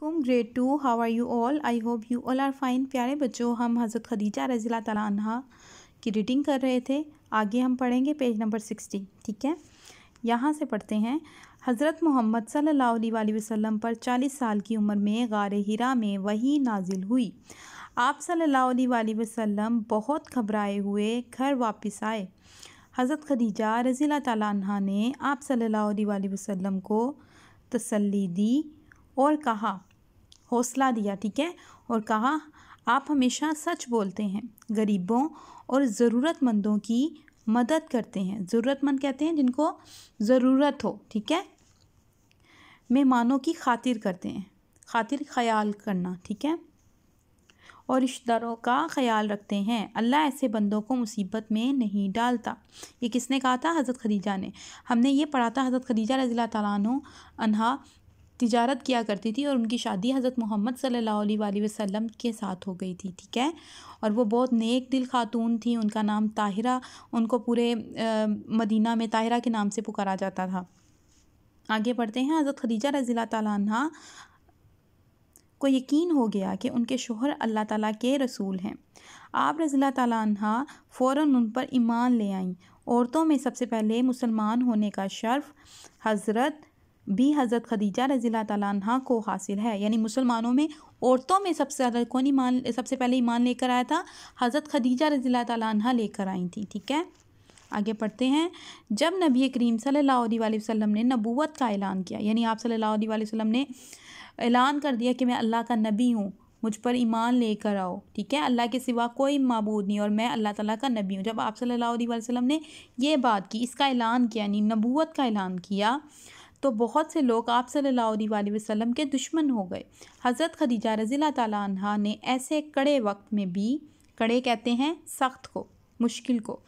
कुम grade two how are you all I hope you all are fine प्यारे बच्चों हम हज़रत खदीजा रज़ी तला की रीडिंग कर रहे थे आगे हम पढ़ेंगे पेज नंबर सिक्सटी ठीक है यहाँ से पढ़ते हैं हज़रत मोहम्मद सल्ला वसम पर चालीस साल की उम्र में गार हिरा में वही नाजिल हुई आप सल्ला वसम बहुत घबराए हुए घर वापस आए हज़रत खदीजा रज़ी तला ने आप सल्ला वसम को तसली दी और कहा हौसला दिया ठीक है और कहा आप हमेशा सच बोलते हैं गरीबों और ज़रूरतमंदों की मदद करते हैं ज़रूरतमंद कहते हैं जिनको ज़रूरत हो ठीक है मेहमानों की खातिर करते हैं खातिर ख्याल करना ठीक है और रिश्तेदारों का ख्याल रखते हैं अल्लाह ऐसे बंदों को मुसीबत में नहीं डालता ये किसने कहा था हज़रत खदीजा ने हमने ये पढ़ा था हज़रत खदीजा रज़ी तैन तिजारत किया करती थी और उनकी शादी हज़रत मोहम्मद सल्ला वसम के साथ हो गई थी ठीक है और वो बहुत नेक दिल खातून थी उनका नाम ताहिरा उनको पूरे आ, मदीना में ताहिरा के नाम से पुकारा जाता था आगे बढ़ते हैं हज़रत खदीजा रज़ी तला को यकीन हो गया कि उनके शोहर अल्लाह ताला के रसूल हैं आप रज़ी तह फ़ौर उन पर ईमान ले आईं औरतों में सबसे पहले मुसलमान होने का शर्फ हज़रत भी हज़रत खदीजा रजील तला को हासिल है यानी मुसलमानों में औरतों में सबसे ज़्यादा कौन ईमान सबसे पहले ईमान लेकर आया था हज़रत खदीजा रजील तला लेकर आई थी ठीक है आगे पढ़ते हैं जब नबी करीम सल्लल्लाहु अलैहि वसल्लम ने नबूवत का ऐलान किया यानी आप सल्लल्लाहु अलैहि वसल्लम ने ऐलान कर दिया कि मैं अल्लाह का नबी हूँ मुझ पर ईमान लेकर आओ ठीक है अल्लाह के सिवा कोई मबूद नहीं और मैं अल्लाह ताला का नबी हूँ जब आप सल्लल्लाहु अलैहि वसल्लम ने ये बात की इसका ऐलान किया यानी नबूत का ऐलान किया तो बहुत से लोग आप सल्लल्लाहु अलैहि वसल्लम के दुश्मन हो गए हज़रत खदीजा रज़ी तैन ने ऐसे कड़े वक्त में भी कड़े कहते हैं सख्त को मुश्किल को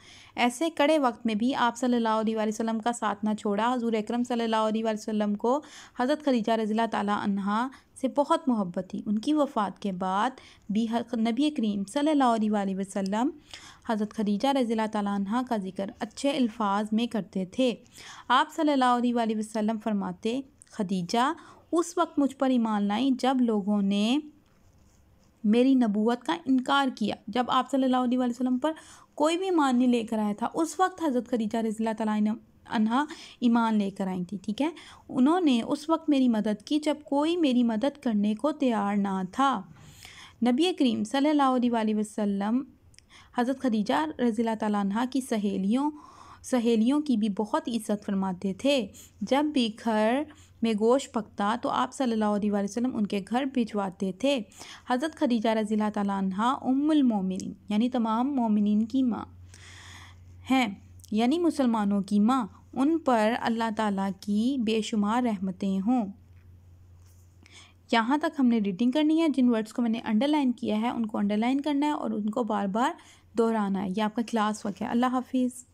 ऐसे कड़े वक्त में भी आप सल्लल्लाहु अलैहि वसल्लम का साथ ना छोड़ा हजूर अक्रम सल्लल्लाहु अलैहि वसल्लम को हज़रत खदीजा रज़ीला तहा से बहुत मोहब्बत थी उनकी वफ़ात के बाद भी नबी करीम सल्लल्लाहु अलैहि वसल्लम हज़रत खदीजा रज़ीला तहा का ज़िक्र अच्छे अल्फाज में करते थे आप सल्ला वसम फरमाते खदीजा उस वक्त मुझ पर ईमान लाई जब लोगों ने मेरी नबूत का इनकार किया जब आप सल्लल्लाहु अलैहि वसल्लम पर कोई भी ईमान नहीं लेकर आया था उस वक्त हज़रत खदीजा रज़ी तला ईमान लेकर आई थी ठीक है उन्होंने उस वक्त मेरी मदद की जब कोई मेरी मदद करने को तैयार ना था नबी करीम सल्ला वसम हज़रत खदीजा रज़ी तला की सहेलियों सहेलियों की भी बहुत इज्जत फरमाते थे जब भी घर में गोश पकता तो आप सल्लल्लाहु अलैहि वसल्लम उनके घर भिजवाते थे हज़रत खदीजा रज़ी तला उमिन यानी तमाम मोमिन की माँ हैं यानी मुसलमानों की माँ उन पर अल्लाह ताला की बेशुमार रहमतें हों यहाँ तक हमने रीडिंग करनी है जिन वर्ड्स को मैंने अंडरलाइन किया है उनको अंडरलाइन करना है और उनको बार बार दोहराना है ये आपका क्लास वर्क है अल्लाह हाफिज़